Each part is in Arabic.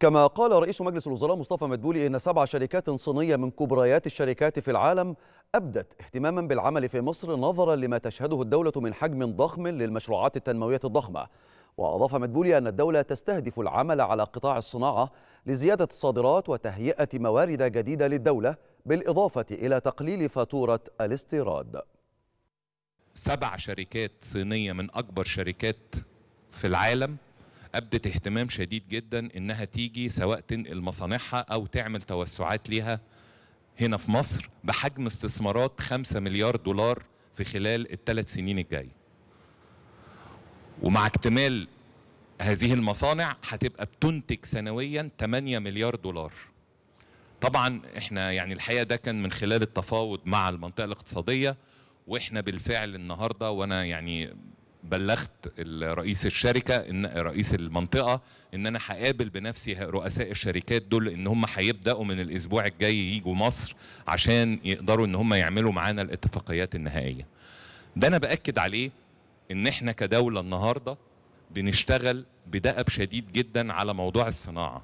كما قال رئيس مجلس الوزراء مصطفى مدبولي إن سبع شركات صينية من كبريات الشركات في العالم أبدت اهتماما بالعمل في مصر نظرا لما تشهده الدولة من حجم ضخم للمشروعات التنموية الضخمة وأضاف مدبولي أن الدولة تستهدف العمل على قطاع الصناعة لزيادة الصادرات وتهيئة موارد جديدة للدولة بالإضافة إلى تقليل فاتورة الاستيراد سبع شركات صينية من أكبر شركات في العالم ابدت اهتمام شديد جدا انها تيجي سواء تنقل مصانعها او تعمل توسعات ليها هنا في مصر بحجم استثمارات 5 مليار دولار في خلال الثلاث سنين الجايه. ومع اكتمال هذه المصانع هتبقى بتنتج سنويا 8 مليار دولار. طبعا احنا يعني الحقيقه ده كان من خلال التفاوض مع المنطقه الاقتصاديه واحنا بالفعل النهارده وانا يعني بلغت رئيس الشركه ان رئيس المنطقه ان انا هقابل بنفسي رؤساء الشركات دول ان هم هيبداوا من الاسبوع الجاي ييجوا مصر عشان يقدروا ان هم يعملوا معانا الاتفاقيات النهائيه ده انا باكد عليه ان احنا كدوله النهارده بنشتغل بدأب شديد جدا على موضوع الصناعه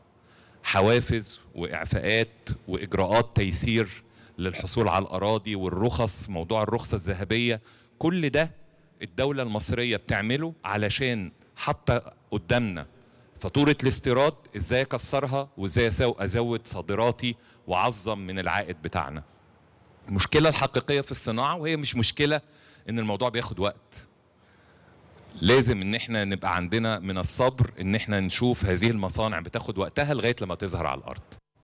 حوافز واعفاءات واجراءات تيسير للحصول على الاراضي والرخص موضوع الرخصه الذهبيه كل ده الدولة المصرية بتعمله علشان حاطة قدامنا فاتورة الاستيراد ازاي اكسرها وازاي ازود صادراتي واعظم من العائد بتاعنا المشكلة الحقيقية في الصناعة وهي مش مشكلة ان الموضوع بياخد وقت لازم ان احنا نبقى عندنا من الصبر ان احنا نشوف هذه المصانع بتاخد وقتها لغاية لما تظهر على الارض